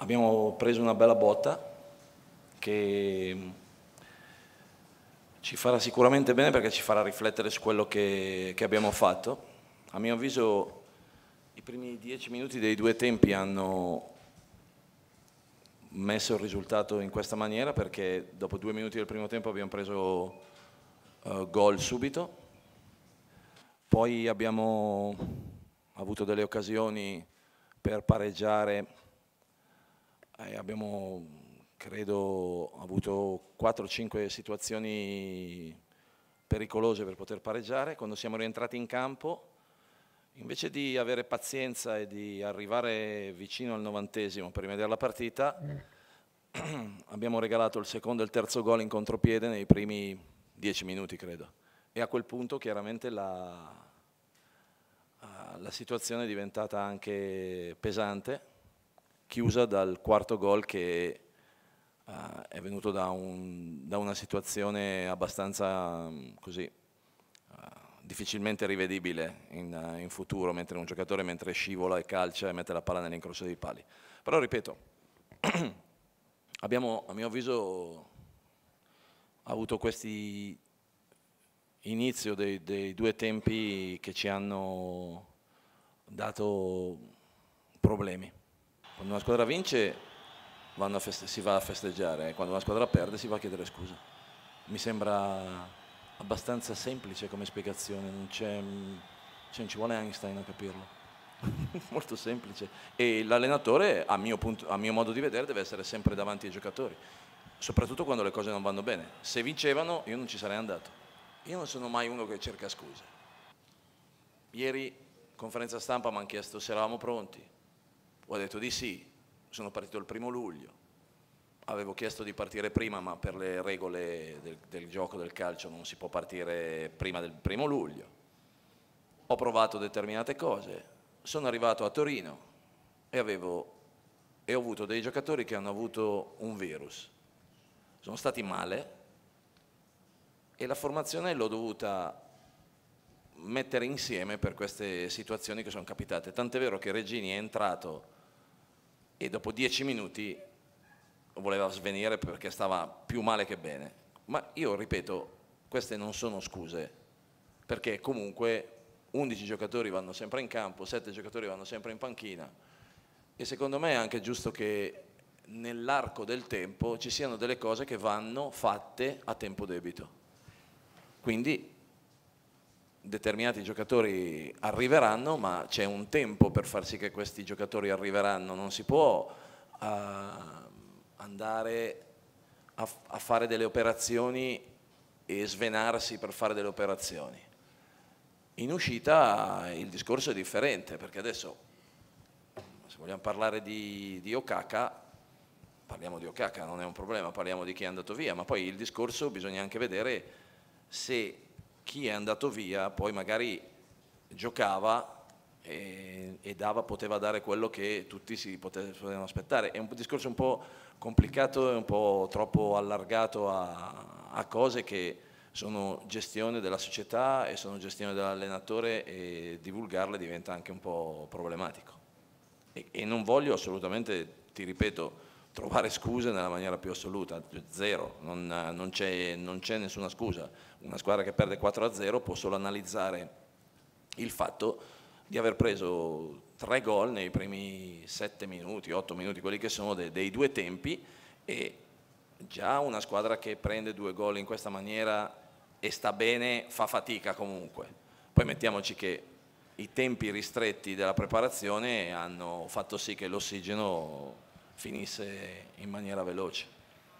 abbiamo preso una bella botta che ci farà sicuramente bene perché ci farà riflettere su quello che, che abbiamo fatto. A mio avviso i primi dieci minuti dei due tempi hanno messo il risultato in questa maniera perché dopo due minuti del primo tempo abbiamo preso uh, gol subito, poi abbiamo avuto delle occasioni per pareggiare eh, abbiamo, credo, avuto 4-5 situazioni pericolose per poter pareggiare. Quando siamo rientrati in campo, invece di avere pazienza e di arrivare vicino al novantesimo per rivedere la partita, abbiamo regalato il secondo e il terzo gol in contropiede nei primi 10 minuti, credo. E a quel punto chiaramente la, ah, la situazione è diventata anche pesante chiusa dal quarto gol che uh, è venuto da, un, da, una situazione abbastanza um, così, uh, difficilmente rivedibile in, eh, in, futuro, mentre un giocatore mentre scivola e calcia e mette la palla nell'incrocio dei pali. Però ripeto, abbiamo a mio avviso avuto questi inizio dei, dei, due tempi che ci hanno dato problemi. Quando una squadra vince si va a festeggiare, eh. quando una squadra perde si va a chiedere scusa. Mi sembra abbastanza semplice come spiegazione, non, c'è, mm, cioè non ci vuole Einstein a capirlo. Molto semplice. E l'allenatore, a mio, punto, a mio modo di vedere, deve essere sempre davanti ai giocatori, soprattutto quando le cose non vanno bene. Se vincevano io non ci sarei andato. Io non sono mai uno che cerca scuse. Ieri conferenza stampa mi hanno chiesto se eravamo pronti. Ho detto di sì, sono partito il primo luglio, avevo chiesto di partire prima ma per le regole del, del gioco del calcio non si può partire prima del primo luglio. Ho provato determinate cose, sono arrivato a Torino e, avevo, e ho avuto dei giocatori che hanno avuto un virus, sono stati male e la formazione l'ho dovuta mettere insieme per queste situazioni che sono capitate. Tant'è vero che Regini è entrato e dopo dieci minuti voleva svenire perché stava più male che bene. Ma io ripeto, queste non sono scuse, perché comunque 11 giocatori vanno sempre in campo, 7 giocatori vanno sempre in panchina e secondo me è anche giusto che nell'arco del tempo ci siano delle cose che vanno fatte a tempo debito. Quindi determinati giocatori arriveranno, ma c'è un tempo per far sì che questi giocatori arriveranno, non si può uh, andare a, a fare delle operazioni e svenarsi per fare delle operazioni. In uscita il discorso è differente, perché adesso se vogliamo parlare di, di Okaka, parliamo di Okaka, non è un problema, parliamo di chi è andato via, ma poi il discorso bisogna anche vedere se chi è andato via poi magari giocava e, e dava, poteva dare quello che tutti si potevano aspettare. È un discorso un po' complicato e un po' troppo allargato a, a cose che sono gestione della società e sono gestione dell'allenatore e divulgarle diventa anche un po' problematico. E, e non voglio assolutamente, ti ripeto, trovare scuse nella maniera più assoluta, zero, non, non c'è nessuna scusa. Una squadra che perde 4 a 0 può solo analizzare il fatto di aver preso tre gol nei primi 7 minuti, 8 minuti, quelli che sono dei, dei due tempi e già una squadra che prende due gol in questa maniera e sta bene fa fatica comunque. Poi mettiamoci che i tempi ristretti della preparazione hanno fatto sì che l'ossigeno finisse in maniera veloce.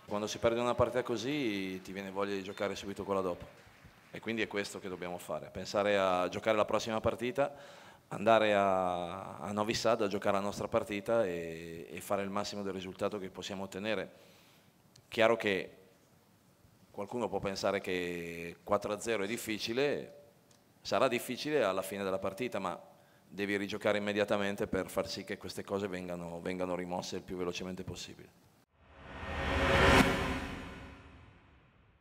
Quando si perde una partita così ti viene voglia di giocare subito quella dopo e quindi è questo che dobbiamo fare, pensare a giocare la prossima partita, andare a, a Novi Sad a giocare la nostra partita e, e fare il massimo del risultato che possiamo ottenere. Chiaro che qualcuno può pensare che 4-0 è difficile, sarà difficile alla fine della partita, ma devi rigiocare immediatamente per far sì che queste cose vengano, vengano rimosse il più velocemente possibile.